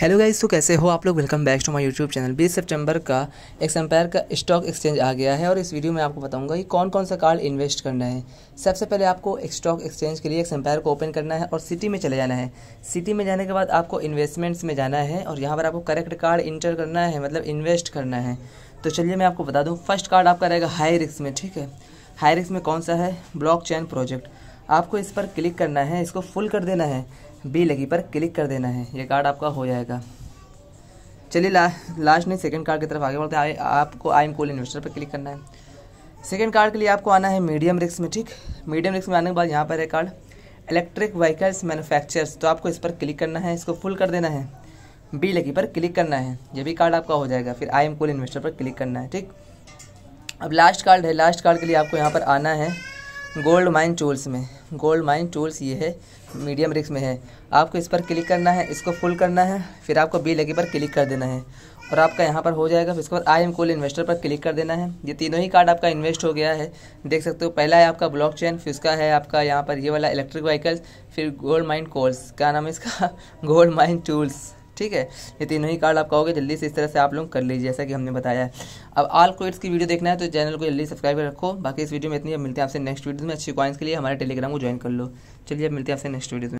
hello guys तो कैसे हो आप लोग welcome back to my YouTube channel 20 सितंबर का एक्स एम्पायर का स्टॉक एक्सचेंज आ गया है और इस वीडियो में आपको बताऊंगा कि कौन कौन सा कार्ड इन्वेस्ट करना है सबसे पहले आपको स्टॉक एक्सचेंज के लिए एक्स एम्पायर को ओपन करना है और सिटी में चले जाना है सिटी में जाने के बाद आपको इन्वेस्टमेंट्स में जाना है और यहाँ पर आपको करेक्ट कार्ड इंटर करना है मतलब इन्वेस्ट करना है तो चलिए मैं आपको बता दूँ फर्स्ट कार्ड आपका रहेगा हाई रिस्क में ठीक है हाई रिस्क में कौन सा है ब्लॉक प्रोजेक्ट आपको इस पर क्लिक करना है इसको फुल कर देना है बी लगी पर क्लिक कर देना है ये कार्ड आपका हो जाएगा चलिए ला, लास्ट में सेकंड कार्ड की तरफ आगे बढ़ते हैं आपको आई एम कोल इन्वेस्टर पर क्लिक करना है सेकंड कार्ड के लिए आपको आना है मीडियम रिक्स में ठीक मीडियम रिक्स में आने के बाद यहाँ पर है कार्ड इलेक्ट्रिक व्हीकल्स मैनुफैक्चर्स तो आपको इस पर क्लिक करना है इसको फुल कर देना है बी लगी पर क्लिक करना है ये भी कार्ड आपका हो जाएगा फिर आई एम कोल इन्वेस्टर पर क्लिक करना है ठीक अब लास्ट कार्ड है लास्ट कार्ड के लिए आपको यहाँ पर आना है गोल्ड माइन टूल्स में गोल्ड माइन टूल्स ये है मीडियम रिक्स में है आपको इस पर क्लिक करना है इसको फुल करना है फिर आपको बी लगे पर क्लिक कर देना है और आपका यहाँ पर हो जाएगा फिर इसके बाद आई एम कोल इन्वेस्टर पर क्लिक कर देना है ये तीनों ही कार्ड आपका इन्वेस्ट हो गया है देख सकते हो पहला है आपका ब्लॉक चेन फिर उसका है आपका यहाँ पर ये वाला इलेक्ट्रिक व्हीकल्स फिर गोल्ड माइन कोल्स क्या नाम है इसका गोल्ड माइन टूल्स ठीक है ये तीनों ही कार्ड आप कहोगे जल्दी से इस तरह से आप लोग कर लीजिए जैसा कि हमने बताया है अब आल कोइट्स की वीडियो देखना है तो चैनल को जल्दी सब्सक्राइब कर रखो बाकी इस वीडियो में इतनी अब मिलते हैं आपसे नेक्स्ट वीडियो में अच्छी कॉइन्स के लिए हमारे टेलीग्राम को ज्वाइन कर लो चलिए अब मिलते हैं आपसे नेक्स्ट वीडियो में